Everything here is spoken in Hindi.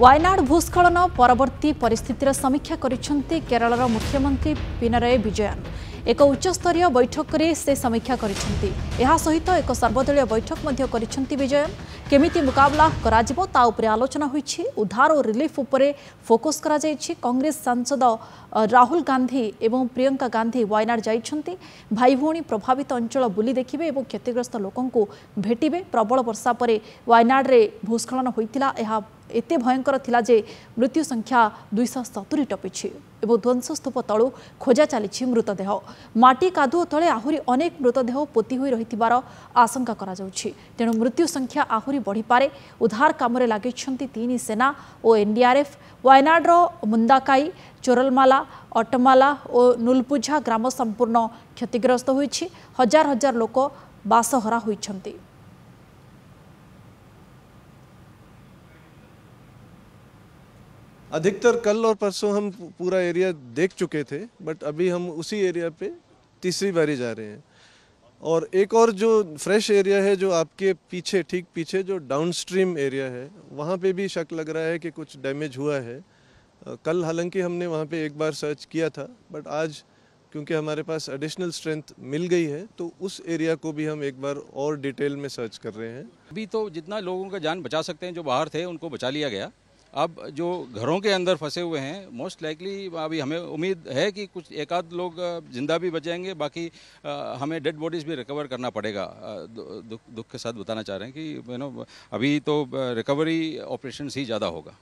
ওয়াইনাড ভূস্খলন পরবর্তী পরিস্থিতির সমীক্ষা করেছেন কেরলর মুখ্যমন্ত্রী পিনারায় বিজয়ন এক উচ্চস্তরীয় বৈঠকরে সে সমীক্ষা করেছেন এসহিত এক সর্বদলীয় বৈঠক করেছেন বিজয়ন কমিটি মুকাবলা করা তা উপরে আলোচনা হয়েছে উদ্ধার ও রিলিফ উপরে ফোকস করা যাই কংগ্রেস সাংসদ রাহুল গান্ধী এবং প্রিয়ঙ্কা গান্ধী ওয়াইনাড যাই ভাই ভী প্রভাবিত অঞ্চল বুলি দেখবে এবং ক্ষতিগ্রস্ত লোক ভেটবে প্রবল বর্ষা পরে ওয়াইনাডে ভূস্খলন হয়েছিল ଏତେ ଭୟଙ୍କର ଥିଲା ଯେ ମୃତ୍ୟୁ ସଂଖ୍ୟା ଦୁଇଶହ ସତୁରୀ ଟପିଛି ଏବଂ ଧ୍ୱଂସସ୍ତୂପ ତଳୁ ଖୋଜା ଚାଲିଛି ମୃତଦେହ ମାଟି କାଦୁଅ ତଳେ ଆହୁରି ଅନେକ ମୃତଦେହ ପୋତି ହୋଇ ରହିଥିବାର ଆଶଙ୍କା କରାଯାଉଛି ତେଣୁ ମୃତ୍ୟୁ ସଂଖ୍ୟା ଆହୁରି ବଢ଼ିପାରେ ଉଦ୍ଧାର କାମରେ ଲାଗିଛନ୍ତି ତିନି ସେନା ଓ ଏନ୍ଡିଆର୍ଏଫ୍ ୱାଇନାଡ଼ର ମୁନ୍ଦାକାଇ ଚୋରଲମାଲା ଅଟମାଲା ଓ ନୁଲପୁଝା ଗ୍ରାମ ସମ୍ପୂର୍ଣ୍ଣ କ୍ଷତିଗ୍ରସ୍ତ ହୋଇଛି ହଜାର ହଜାର ଲୋକ ବାସହରା ହୋଇଛନ୍ତି अधिकतर कल और परसों हम पूरा एरिया देख चुके थे बट अभी हम उसी एरिया पे तीसरी बारी जा रहे हैं और एक और जो फ्रेश एरिया है जो आपके पीछे ठीक पीछे जो डाउन स्ट्रीम एरिया है वहाँ पे भी शक लग रहा है कि कुछ डैमेज हुआ है कल हालांकि हमने वहाँ पे एक बार सर्च किया था बट आज क्योंकि हमारे पास एडिशनल स्ट्रेंथ मिल गई है तो उस एरिया को भी हम एक बार और डिटेल में सर्च कर रहे हैं अभी तो जितना लोगों का जान बचा सकते हैं जो बाहर थे उनको बचा लिया गया अब जो घरों के अंदर फंसे हुए हैं मोस्ट लाइकली अभी हमें उम्मीद है कि कुछ एक आध लोग जिंदा भी बचेंगे बाकी हमें डेड बॉडीज़ भी रिकवर करना पड़ेगा दुख दुख के साथ बताना चाह रहे हैं कि यू नो अभी तो रिकवरी ऑपरेशन ही ज़्यादा होगा